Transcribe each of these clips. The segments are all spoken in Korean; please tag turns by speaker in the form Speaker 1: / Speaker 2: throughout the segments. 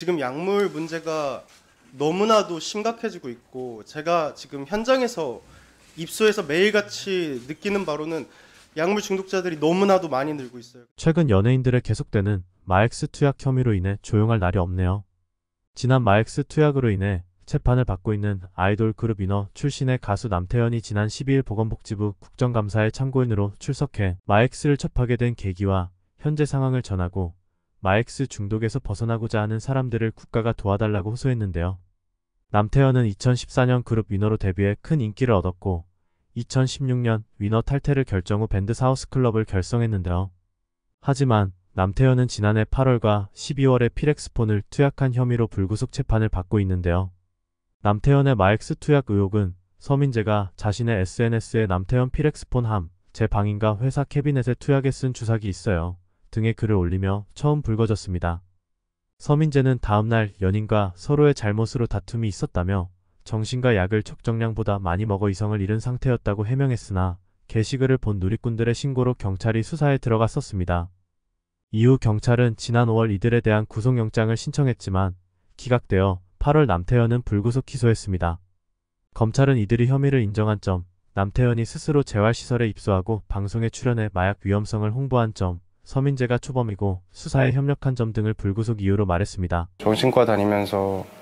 Speaker 1: 지금 약물 문제가 너무나도 심각해지고 있고 제가 지금 현장에서 입소해서 매일같이 느끼는 바로는 약물 중독자들이 너무나도 많이 늘고 있어요.
Speaker 2: 최근 연예인들의 계속되는 마엑스 투약 혐의로 인해 조용할 날이 없네요. 지난 마엑스 투약으로 인해 재판을 받고 있는 아이돌 그룹 인어 출신의 가수 남태현이 지난 12일 보건복지부 국정감사에 참고인으로 출석해 마엑스를 접하게 된 계기와 현재 상황을 전하고 마엑스 중독에서 벗어나고자 하는 사람들을 국가가 도와달라고 호소했는데요. 남태현은 2014년 그룹 위너로 데뷔해 큰 인기를 얻었고 2016년 위너 탈퇴를 결정 후 밴드 사우스 클럽을 결성했는데요. 하지만 남태현은 지난해 8월과 12월에 피렉스폰을 투약한 혐의로 불구속 재판을 받고 있는데요. 남태현의 마엑스 투약 의혹은 서민재가 자신의 SNS에 남태현 피렉스폰 함, 제 방인가 회사 캐비넷에 투약에 쓴 주사기 있어요. 등의 글을 올리며 처음 불거졌습니다. 서민재는 다음날 연인과 서로의 잘못으로 다툼이 있었다며 정신과 약을 적정량보다 많이 먹어 이성을 잃은 상태였다고 해명했으나 게시글을 본 누리꾼들의 신고로 경찰이 수사에 들어갔었습니다. 이후 경찰은 지난 5월 이들에 대한 구속영장을 신청했지만 기각되어 8월 남태현은 불구속 기소했습니다. 검찰은 이들이 혐의를 인정한 점, 남태현이 스스로 재활시설에 입소하고 방송에 출연해 마약 위험성을 홍보한 점, 서민재가 초범이고 수사에 협력한 점 등을 불구속 이유로 말했습니다.
Speaker 1: 정신과 다니면서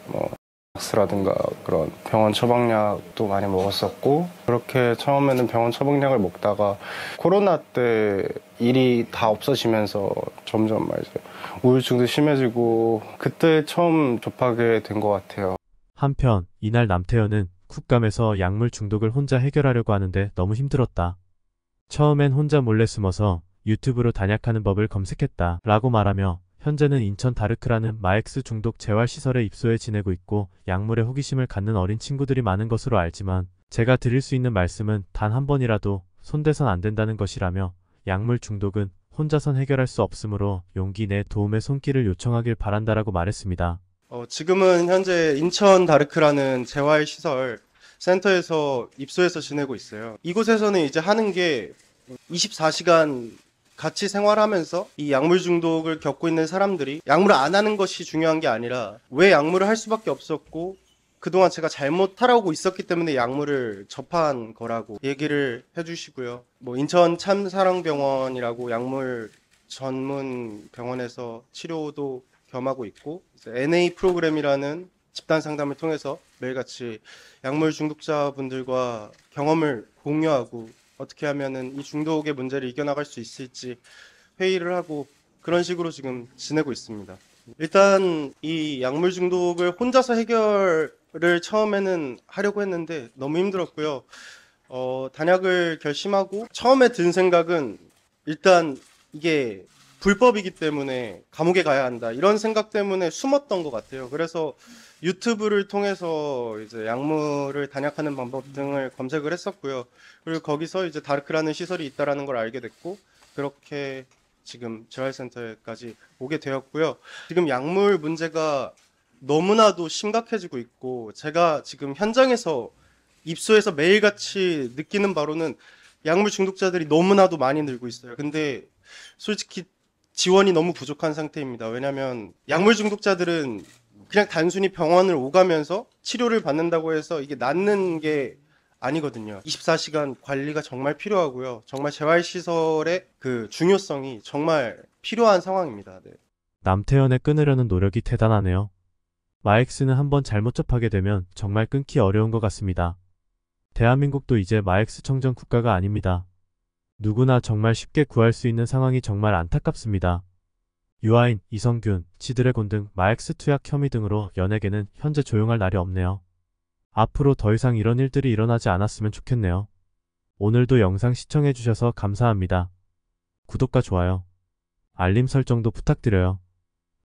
Speaker 1: 뭐 약스라든가 그런 병원 처방약도 많이 먹었었고 그렇게 처음에는 병원 처방약을 먹다가 코로나 때 일이 다 없어지면서 점점 말이죠 우울증도 심해지고 그때 처음 접하게 된 것 같아요.
Speaker 2: 한편 이날 남태현은 쿡감에서 약물 중독을 혼자 해결하려고 하는데 너무 힘들었다. 처음엔 혼자 몰래 숨어서 유튜브로 단약하는 법을 검색했다 라고 말하며 현재는 인천 다르크라는 마엑스 중독 재활시설에 입소해 지내고 있고 약물에 호기심을 갖는 어린 친구들이 많은 것으로 알지만 제가 드릴 수 있는 말씀은 단 한 번이라도 손대선 안 된다는 것이라며 약물 중독은 혼자선 해결할 수 없으므로 용기 내 도움의 손길을 요청하길 바란다라고 말했습니다.
Speaker 1: 어, 지금은 현재 인천 다르크라는 재활시설 센터에서 입소해서 지내고 있어요. 이곳에서는 이제 하는 게 24시간 같이 생활하면서 이 약물 중독을 겪고 있는 사람들이 약물을 안 하는 것이 중요한 게 아니라 왜 약물을 할 수밖에 없었고 그동안 제가 잘못 하라고 있었기 때문에 약물을 접한 거라고 얘기를 해주시고요. 뭐 인천 참사랑병원이라고 약물 전문 병원에서 치료도 겸하고 있고 NA 프로그램이라는 집단 상담을 통해서 매일같이 약물 중독자분들과 경험을 공유하고 어떻게 하면은 이 중독의 문제를 이겨나갈 수 있을지 회의를 하고 그런 식으로 지금 지내고 있습니다. 일단 이 약물 중독을 혼자서 해결을 처음에는 하려고 했는데 너무 힘들었고요. 어, 단약을 결심하고 처음에 든 생각은 일단 이게 불법이기 때문에 감옥에 가야 한다 이런 생각 때문에 숨었던 것 같아요. 그래서 유튜브를 통해서 이제 약물을 단약하는 방법 등을 검색을 했었고요. 그리고 거기서 이제 다르크라는 시설이 있다라는 걸 알게 됐고 그렇게 지금 재활센터까지 에 오게 되었고요. 지금 약물 문제가 너무나도 심각해지고 있고 제가 지금 현장에서 입소해서 매일같이 느끼는 바로는 약물 중독자들이 너무나도 많이 늘고 있어요. 근데 솔직히 지원이 너무 부족한 상태입니다. 왜냐하면 약물 중독자들은 그냥 단순히 병원을 오가면서 치료를 받는다고 해서 이게 낫는 게 아니거든요. 24시간 관리가 정말 필요하고요. 정말 재활시설의 그 중요성이 정말 필요한 상황입니다. 네.
Speaker 2: 남태현의 끊으려는 노력이 대단하네요. 마엑스는 한번 잘못 접하게 되면 정말 끊기 어려운 것 같습니다. 대한민국도 이제 마엑스 청정 국가가 아닙니다. 누구나 정말 쉽게 구할 수 있는 상황이 정말 안타깝습니다. 유아인, 이성균, 지드래곤 등 마엑스 투약 혐의 등으로 연예계는 현재 조용할 날이 없네요. 앞으로 더 이상 이런 일들이 일어나지 않았으면 좋겠네요. 오늘도 영상 시청해주셔서 감사합니다. 구독과 좋아요, 알림 설정도 부탁드려요.